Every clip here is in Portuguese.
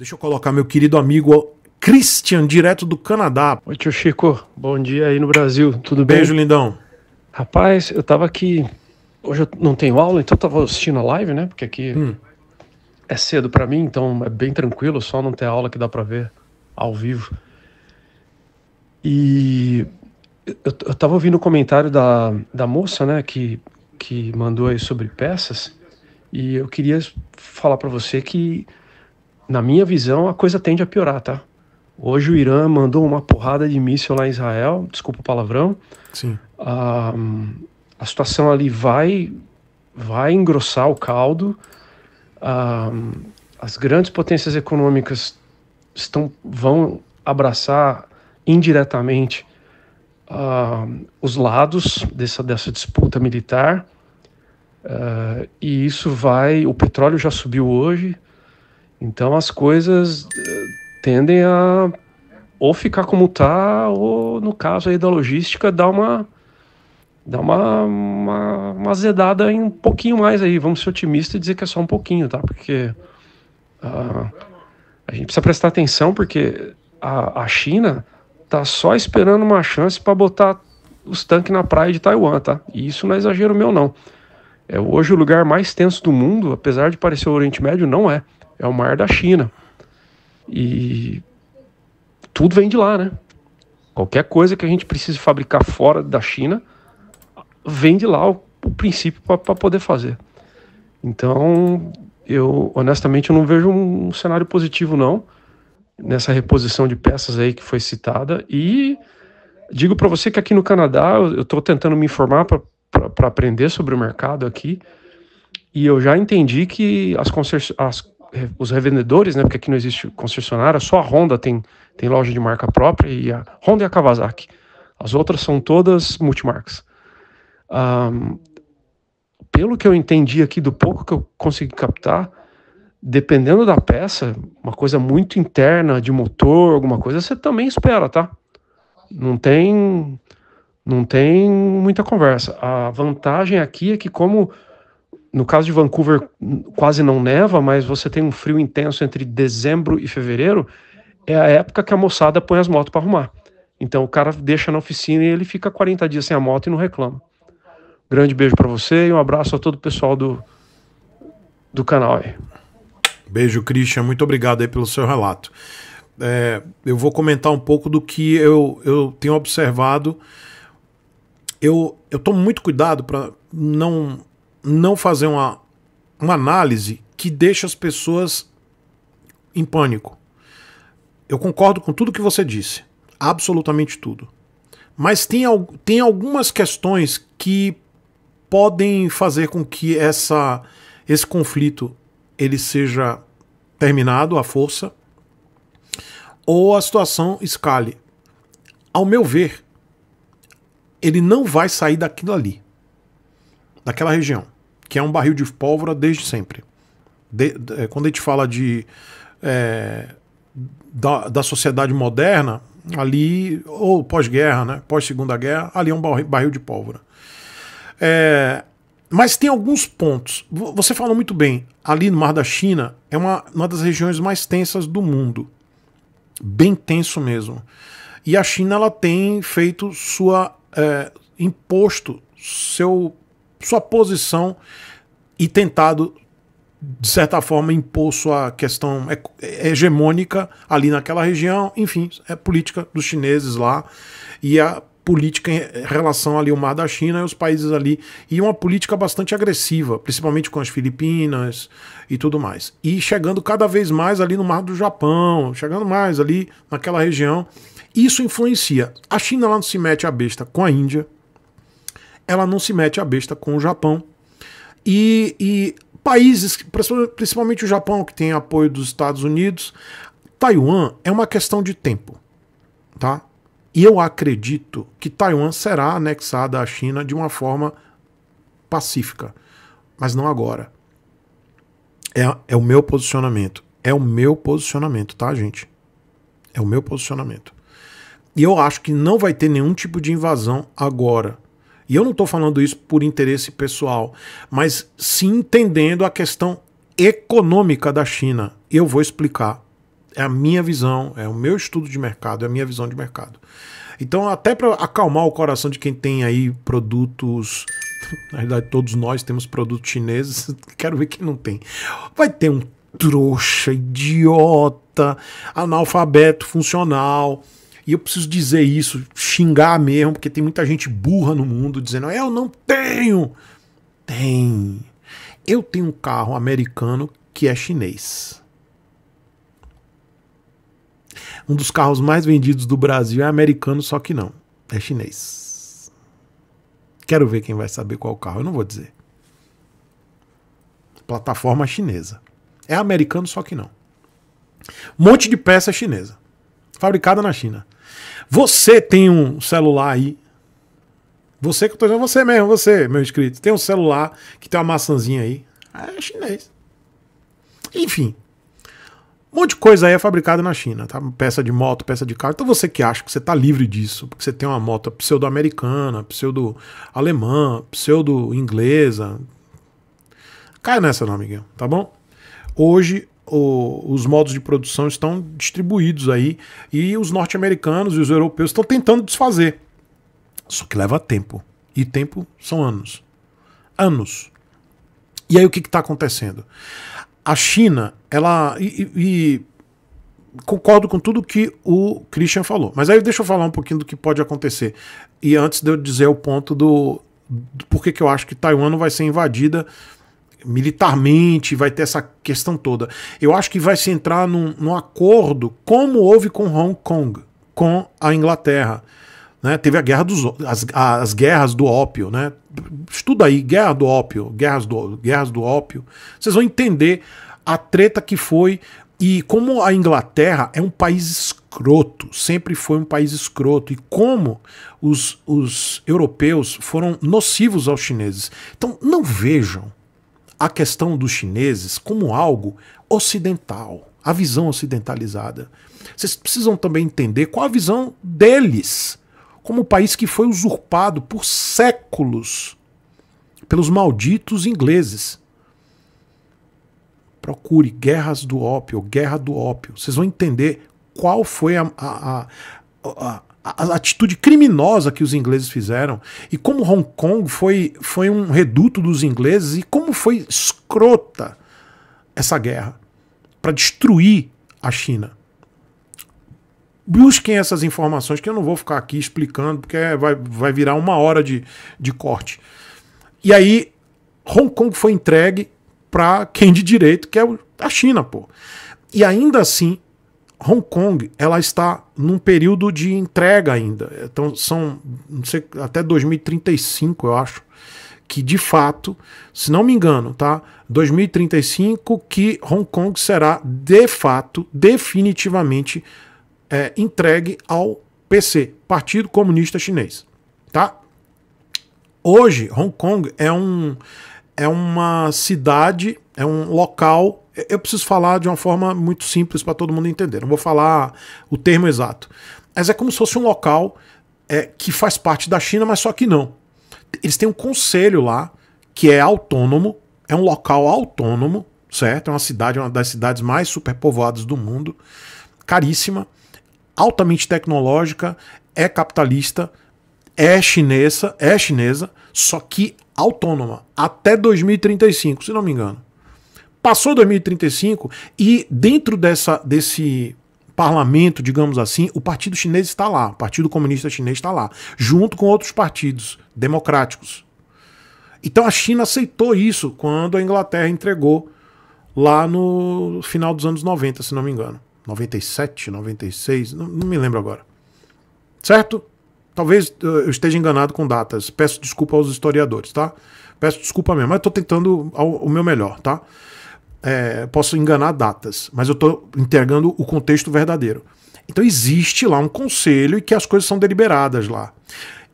Deixa eu colocar meu querido amigo Christian, direto do Canadá. Oi, tio Chico. Bom dia aí no Brasil. Tudo bem? Beijo, lindão. Rapaz, eu tava aqui. Hoje eu não tenho aula, então eu tava assistindo a live, né? Porque aqui hum. é cedo para mim, então é bem tranquilo, só não ter aula que dá pra ver ao vivo. E eu, eu tava ouvindo o comentário da, da moça, né, que, que mandou aí sobre peças, e eu queria falar para você que na minha visão, a coisa tende a piorar, tá? Hoje o Irã mandou uma porrada de míssil lá em Israel, desculpa o palavrão. Sim. Ah, a situação ali vai, vai engrossar o caldo. Ah, as grandes potências econômicas estão, vão abraçar indiretamente ah, os lados dessa, dessa disputa militar. Uh, e isso vai. O petróleo já subiu hoje, então as coisas eh, tendem a ou ficar como tá, ou no caso aí da logística, dar uma dar uma, uma, uma azedada em um pouquinho mais aí. Vamos ser otimistas e dizer que é só um pouquinho, tá? Porque uh, a gente precisa prestar atenção porque a, a China tá só esperando uma chance para botar os tanques na praia de Taiwan, tá? E isso não é exagero meu, não. É hoje o lugar mais tenso do mundo, apesar de parecer o Oriente Médio, não é é o mar da China. E tudo vem de lá, né? Qualquer coisa que a gente precise fabricar fora da China, vem de lá o, o princípio para poder fazer. Então, eu honestamente eu não vejo um cenário positivo não nessa reposição de peças aí que foi citada e digo para você que aqui no Canadá eu estou tentando me informar para aprender sobre o mercado aqui e eu já entendi que as, as os revendedores, né? Porque aqui não existe concessionária, só a Honda tem, tem loja de marca própria e a Honda e a Kawasaki. As outras são todas multimarcas. Um, pelo que eu entendi aqui, do pouco que eu consegui captar, dependendo da peça, uma coisa muito interna de motor, alguma coisa, você também espera, tá? Não tem, não tem muita conversa. A vantagem aqui é que como no caso de Vancouver, quase não neva, mas você tem um frio intenso entre dezembro e fevereiro. É a época que a moçada põe as motos para arrumar. Então o cara deixa na oficina e ele fica 40 dias sem a moto e não reclama. Grande beijo para você e um abraço a todo o pessoal do, do canal aí. Beijo, Christian. Muito obrigado aí pelo seu relato. É, eu vou comentar um pouco do que eu, eu tenho observado. Eu, eu tomo muito cuidado para não não fazer uma, uma análise que deixa as pessoas em pânico. Eu concordo com tudo que você disse, absolutamente tudo. Mas tem, tem algumas questões que podem fazer com que essa, esse conflito ele seja terminado à força ou a situação escale. Ao meu ver, ele não vai sair daquilo ali daquela região, que é um barril de pólvora desde sempre. De, de, eh, quando a gente fala de é, da, da, sociedade moderna, ali, ou pós-guerra, né? pós-segunda guerra, ali é um barril, de pólvora. É, mas tem alguns pontos. Você falou muito bem, ali no Mar da China é uma, uma das regiões mais tensas do mundo. Bem tenso mesmo. E a China ela tem feito sua. É, imposto seu sua posição e tentado, de certa forma, impor sua questão hegemônica ali naquela região. Enfim, é política dos chineses lá e a política em relação ali ao mar da China e os países ali e uma política bastante agressiva, principalmente com as Filipinas e tudo mais. E chegando cada vez mais ali no mar do Japão, chegando mais ali naquela região, isso influencia. A China lá não se mete a besta com a Índia, ela não se mete a besta com o Japão. E, e países, principalmente o Japão, que tem apoio dos Estados Unidos, Taiwan é uma questão de tempo. Tá? E eu acredito que Taiwan será anexada à China de uma forma pacífica, mas não agora. É, é o meu posicionamento. É o meu posicionamento, tá, gente? É o meu posicionamento. E eu acho que não vai ter nenhum tipo de invasão agora. E eu não estou falando isso por interesse pessoal, mas se entendendo a questão econômica da China. Eu vou explicar. É a minha visão, é o meu estudo de mercado, é a minha visão de mercado. Então, até para acalmar o coração de quem tem aí produtos. Na verdade, todos nós temos produtos chineses. Quero ver quem não tem. Vai ter um trouxa, idiota, analfabeto funcional e eu preciso dizer isso, xingar mesmo, porque tem muita gente burra no mundo dizendo: eu não tenho. Tem. Eu tenho um carro americano que é chinês. Um dos carros mais vendidos do Brasil é americano, só que não, é chinês. Quero ver quem vai saber qual carro, eu não vou dizer. Plataforma chinesa. É americano, só que não. Um monte de peça chinesa fabricada na China. Você tem um celular aí. Você que eu tô dizendo, você mesmo, você, meu inscrito, tem um celular que tem uma maçãzinha aí. Ah, é chinês. Enfim. Um monte de coisa aí é fabricada na China, tá? Peça de moto, peça de carro. Então você que acha que você tá livre disso, porque você tem uma moto pseudo-americana, pseudo-alemã, pseudo-inglesa. Cai nessa não, amiguinho, tá bom? Hoje o, os modos de produção estão distribuídos aí e os norte-americanos e os europeus estão tentando desfazer. Só que leva tempo. E tempo são anos. Anos. E aí o que está acontecendo? A China, ela. E, e, concordo com tudo que o Christian falou. Mas aí deixa eu falar um pouquinho do que pode acontecer. E antes de eu dizer o ponto do, do por que, que eu acho que Taiwan não vai ser invadida militarmente, vai ter essa questão toda. Eu acho que vai se entrar num, num acordo, como houve com Hong Kong, com a Inglaterra. Né? Teve a guerra dos as, as guerras do ópio, né? Estuda aí, guerra do ópio, guerras do, guerras do ópio. Vocês vão entender a treta que foi e como a Inglaterra é um país escroto, sempre foi um país escroto, e como os, os europeus foram nocivos aos chineses. Então não vejam a questão dos chineses como algo ocidental, a visão ocidentalizada. Vocês precisam também entender qual a visão deles, como o país que foi usurpado por séculos pelos malditos ingleses. Procure Guerras do Ópio, Guerra do Ópio. Vocês vão entender qual foi a, a, a, a, atitude criminosa que os ingleses fizeram e como Hong Kong foi, foi um reduto dos ingleses e como foi escrota essa guerra para destruir a China. Busquem essas informações que eu não vou ficar aqui explicando, porque é, vai, vai virar uma hora de, de corte. E aí, Hong Kong foi entregue para quem de direito, que é a China, pô. E ainda assim, Hong Kong ela está num período de entrega ainda. Então são não sei, até 2035, eu acho, que de fato, se não me engano, tá? 2035 que Hong Kong será de fato, definitivamente é, entregue ao PC, Partido Comunista Chinês, tá? Hoje Hong Kong é um é uma cidade, é um local eu preciso falar de uma forma muito simples para todo mundo entender. Não vou falar o termo exato. Mas é como se fosse um local é, que faz parte da China, mas só que não. Eles têm um conselho lá que é autônomo, é um local autônomo, certo? É uma cidade, uma das cidades mais superpovoadas do mundo, caríssima, altamente tecnológica, é capitalista, é chinesa, é chinesa, só que autônoma até 2035, se não me engano. Passou 2035 e dentro dessa, desse parlamento, digamos assim, o Partido Chinês está lá, o Partido Comunista Chinês está lá, junto com outros partidos democráticos. Então a China aceitou isso quando a Inglaterra entregou lá no final dos anos 90, se não me engano. 97, 96, não, não me lembro agora. Certo? Talvez eh, eu esteja enganado com datas. Peço desculpa aos historiadores, tá? Peço desculpa mesmo, mas estou tentando o meu melhor, tá? é, posso enganar datas, mas eu estou entregando o contexto verdadeiro. Então existe lá um conselho e que as coisas são deliberadas lá.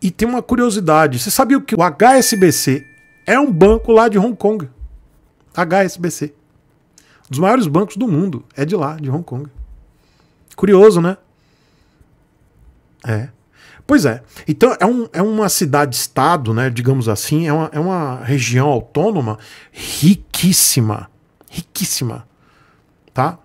E tem uma curiosidade: você sabia que o HSBC é um banco lá de Hong Kong? HSBC. Um dos maiores bancos do mundo é de lá, de Hong Kong. Curioso, né? É. Pois é. Então é, um, é uma cidade-estado, né? Digamos assim, é uma, é uma região autônoma riquíssima riquíssima, tá?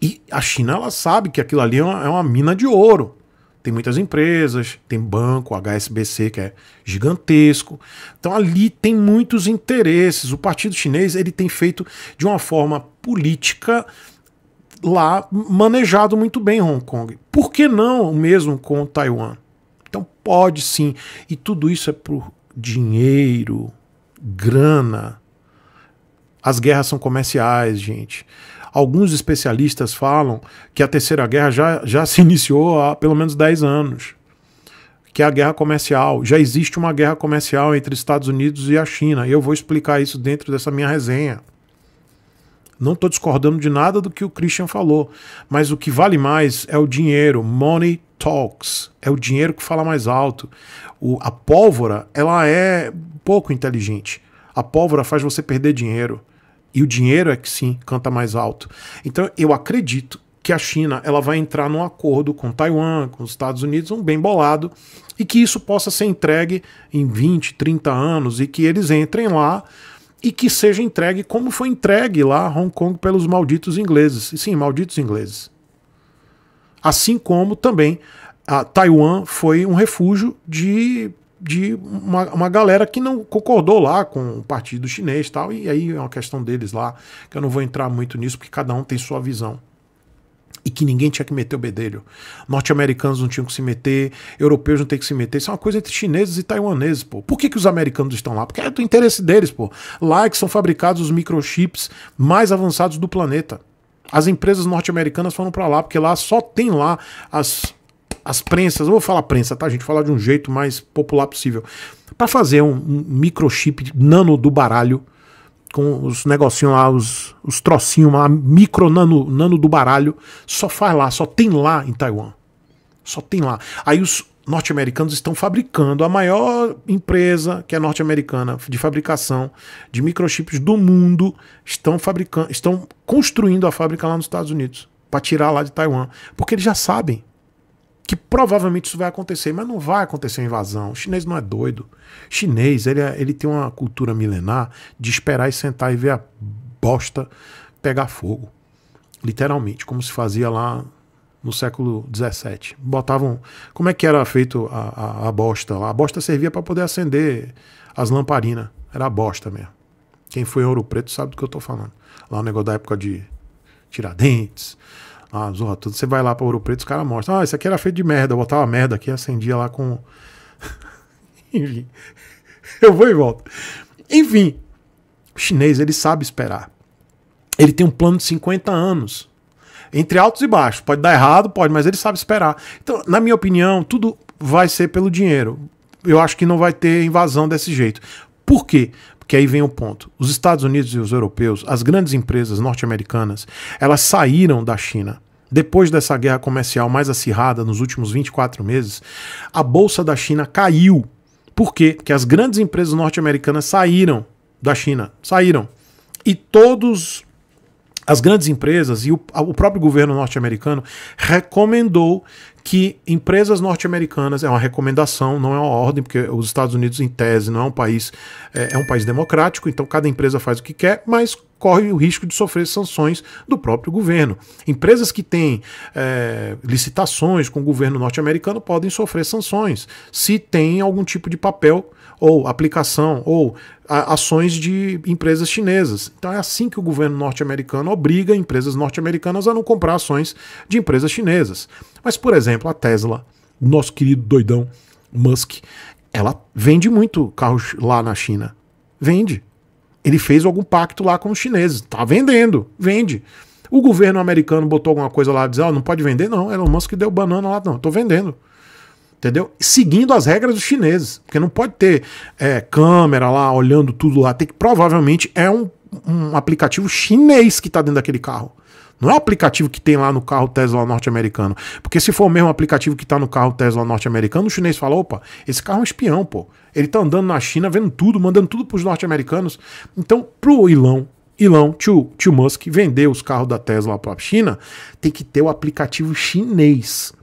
E a China ela sabe que aquilo ali é uma, é uma mina de ouro. Tem muitas empresas, tem banco, HSBC que é gigantesco. Então ali tem muitos interesses. O Partido Chinês ele tem feito de uma forma política lá manejado muito bem Hong Kong. Por que não o mesmo com Taiwan? Então pode sim. E tudo isso é por dinheiro, grana, as guerras são comerciais, gente. Alguns especialistas falam que a Terceira Guerra já, já se iniciou há pelo menos 10 anos que é a guerra comercial. Já existe uma guerra comercial entre Estados Unidos e a China. E eu vou explicar isso dentro dessa minha resenha. Não estou discordando de nada do que o Christian falou, mas o que vale mais é o dinheiro. Money talks. É o dinheiro que fala mais alto. O, a pólvora, ela é pouco inteligente. A pólvora faz você perder dinheiro. E o dinheiro é que sim, canta mais alto. Então eu acredito que a China ela vai entrar num acordo com Taiwan, com os Estados Unidos, um bem bolado, e que isso possa ser entregue em 20, 30 anos, e que eles entrem lá e que seja entregue como foi entregue lá Hong Kong pelos malditos ingleses. E sim, malditos ingleses. Assim como também a Taiwan foi um refúgio de de uma, uma galera que não concordou lá com o partido chinês e tal, e aí é uma questão deles lá, que eu não vou entrar muito nisso, porque cada um tem sua visão e que ninguém tinha que meter o bedelho. Norte-americanos não tinham que se meter, europeus não tem que se meter. Isso é uma coisa entre chineses e taiwaneses, pô. Por que, que os americanos estão lá? Porque é do interesse deles, pô. Lá é que são fabricados os microchips mais avançados do planeta. As empresas norte-americanas foram para lá, porque lá só tem lá as as prensas, eu vou falar prensa, tá, gente? Falar de um jeito mais popular possível. para fazer um, um, microchip nano do baralho, com os negocinhos lá, os, os trocinhos lá, micro nano, nano do baralho, só faz lá, só tem lá em Taiwan. Só tem lá. Aí os norte-americanos estão fabricando a maior empresa que é norte-americana de fabricação de microchips do mundo, estão fabricando, estão construindo a fábrica lá nos Estados Unidos para tirar lá de Taiwan, porque eles já sabem que provavelmente isso vai acontecer, mas não vai acontecer invasão. O chinês não é doido. O chinês, ele, é, ele tem uma cultura milenar de esperar e sentar e ver a bosta pegar fogo. Literalmente, como se fazia lá no século 17. Botavam. Como é que era feito a, a, a bosta? A bosta servia para poder acender as lamparinas. Era a bosta mesmo. Quem foi em Ouro Preto sabe do que eu estou falando. Lá o negócio da época de Tiradentes, ah, Zorra Tudo. Você vai lá para Ouro Preto, os caras mostram. Ah, isso aqui era feito de merda. Eu botava merda aqui, acendia lá com. Enfim. Eu vou e volto. Enfim, o chinês, ele sabe esperar. Ele tem um plano de 50 anos. Entre altos e baixos. Pode dar errado, pode, mas ele sabe esperar. Então, na minha opinião, tudo vai ser pelo dinheiro. Eu acho que não vai ter invasão desse jeito. Por quê? que aí vem o ponto. Os Estados Unidos e os europeus, as grandes empresas norte-americanas, elas saíram da China. Depois dessa guerra comercial mais acirrada nos últimos 24 meses, a bolsa da China caiu. Por quê? Porque as grandes empresas norte-americanas saíram da China, saíram. E todos as grandes empresas e o, o próprio governo norte-americano recomendou que empresas norte-americanas, é uma recomendação, não é uma ordem, porque os Estados Unidos, em tese, não é um país, é, é um país democrático, então cada empresa faz o que quer, mas corre o risco de sofrer sanções do próprio governo. Empresas que têm é, licitações com o governo norte-americano podem sofrer sanções se tem algum tipo de papel ou aplicação, ou ações de empresas chinesas. Então é assim que o governo norte-americano obriga empresas norte-americanas a não comprar ações de empresas chinesas. Mas, por exemplo, a Tesla, nosso querido doidão Musk, ela vende muito carro lá na China. Vende. Ele fez algum pacto lá com os chineses. Tá vendendo, vende. O governo americano botou alguma coisa lá, e disse, oh, não pode vender, não. Elon Musk deu banana lá, não. estou vendendo entendeu? Seguindo as regras dos chineses, porque não pode ter é, câmera lá olhando tudo lá, tem que provavelmente é um, um aplicativo chinês que está dentro daquele carro. Não é o aplicativo que tem lá no carro Tesla norte-americano. Porque se for o mesmo aplicativo que está no carro Tesla norte-americano, o chinês fala: opa, esse carro é um espião, pô. Ele tá andando na China, vendo tudo, mandando tudo para os norte-americanos. Então, pro Ilão, Elon, tio, tio Musk, vender os carros da Tesla para a China, tem que ter o aplicativo chinês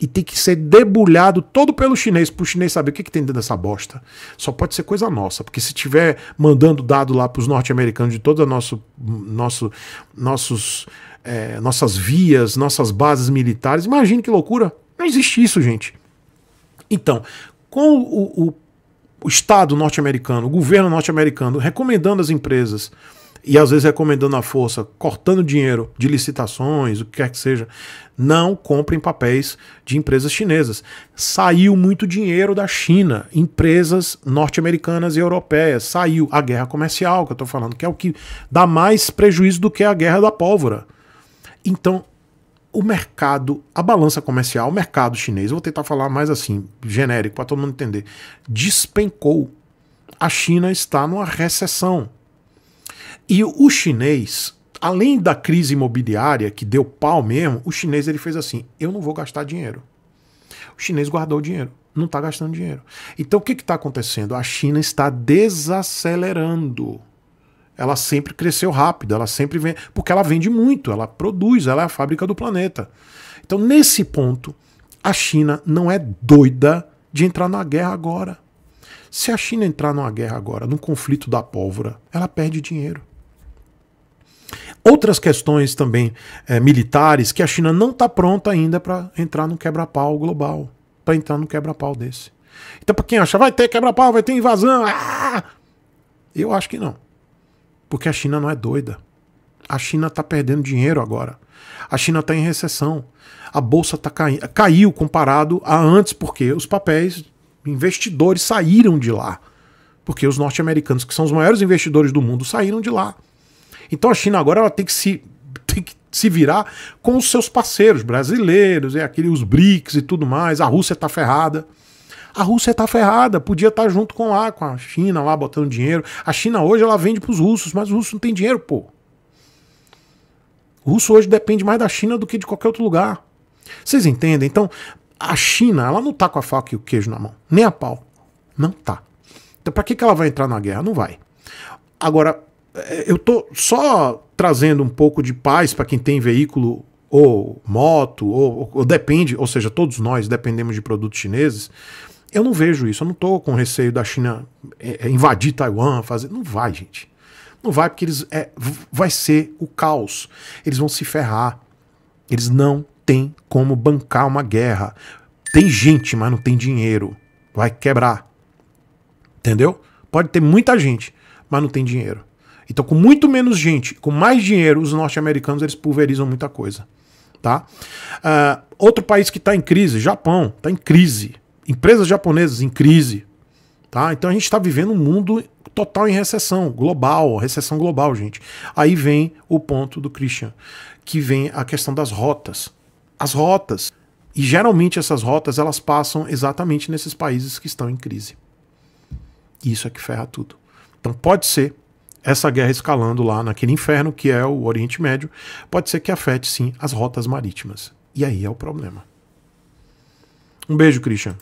e tem que ser debulhado todo pelo chinês, para o chinês saber o que, que tem dentro dessa bosta. Só pode ser coisa nossa, porque se tiver mandando dado lá para os norte-americanos de todas nosso, nosso, nossos, é, nossas vias, nossas bases militares, imagine que loucura. Não existe isso, gente. Então, com o, o, o Estado norte-americano, o governo norte-americano recomendando às empresas e às vezes recomendando a força, cortando dinheiro de licitações, o que quer que seja, não comprem papéis de empresas chinesas. Saiu muito dinheiro da China, empresas norte-americanas e europeias. Saiu a guerra comercial, que eu estou falando, que é o que dá mais prejuízo do que a guerra da pólvora. Então, o mercado, a balança comercial, o mercado chinês, vou tentar falar mais assim, genérico, para todo mundo entender, despencou. A China está numa recessão e o chinês, além da crise imobiliária que deu pau mesmo, o chinês ele fez assim: eu não vou gastar dinheiro. O chinês guardou o dinheiro, não está gastando dinheiro. Então o que está acontecendo? A China está desacelerando. Ela sempre cresceu rápido, ela sempre vem, porque ela vende muito, ela produz, ela é a fábrica do planeta. Então, nesse ponto, a China não é doida de entrar na guerra agora. Se a China entrar numa guerra agora, num conflito da pólvora, ela perde dinheiro outras questões também é, militares que a China não está pronta ainda para entrar no quebra-pau global, para entrar no quebra-pau desse. Então, para quem acha, vai ter quebra-pau, vai ter invasão, ah! eu acho que não. Porque a China não é doida. A China está perdendo dinheiro agora. A China está em recessão. A bolsa tá caindo, caiu comparado a antes, porque os papéis, investidores saíram de lá. Porque os norte-americanos, que são os maiores investidores do mundo, saíram de lá. Então a China agora ela tem que se tem que se virar com os seus parceiros brasileiros, é aquele os BRICS e tudo mais. A Rússia está ferrada. A Rússia está ferrada, podia estar tá junto com lá, com a China lá botando dinheiro. A China hoje ela vende para os russos, mas os russos não tem dinheiro, pô. O russo hoje depende mais da China do que de qualquer outro lugar. Vocês entendem? Então, a China, ela não tá com a faca e o queijo na mão, nem a pau. Não tá. Então, para que, que ela vai entrar na guerra? Não vai. Agora, é, eu tô só trazendo um pouco de paz para quem tem veículo ou moto, ou, ou, depende, ou seja, todos nós dependemos de produtos chineses. Eu não vejo isso, eu não tô com receio da China é, é, invadir Taiwan, fazer. Não vai, gente. Não vai, porque eles. É, vai ser o caos. Eles vão se ferrar. Eles não têm como bancar uma guerra. Tem gente, mas não tem dinheiro. Vai quebrar. Entendeu? Pode ter muita gente, mas não tem dinheiro. Então, com muito menos gente, com mais dinheiro, os norte-americanos eles pulverizam muita coisa. Tá? Uh, outro país que está em crise, Japão, está em crise. Empresas japonesas em crise. Tá? Então a gente está vivendo um mundo total em recessão global, recessão global, gente. Aí vem o ponto do Christian, que vem a questão das rotas. As rotas, e geralmente essas rotas, elas passam exatamente nesses países que estão em crise. Isso é que ferra tudo. Então pode ser essa guerra escalando lá naquele inferno que é o Oriente Médio, pode ser que afete sim as rotas marítimas. E aí é o problema. Um beijo, Christian.